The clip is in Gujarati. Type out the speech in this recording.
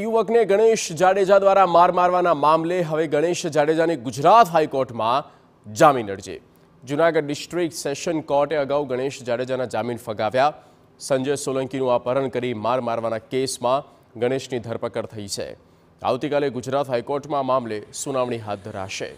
યુવકને ગણેશ જાડેજા દ્વારા માર મારવાના મામલે હવે ગણેશ જાડેજાને ગુજરાત હાઈકોર્ટમાં જામીન મળશે જૂનાગઢ ડિસ્ટ્રિક્ટ સેશન કોર્ટે અગાઉ ગણેશ જાડેજાના જામીન ફગાવ્યા સંજય સોલંકીનું अपहरण કરી માર મારવાના કેસમાં ગણેશની ધરપકડ થઈ છે આવતીકાલે ગુજરાત હાઈકોર્ટમાં મામલે સુનાવણી હાથ ધરાશે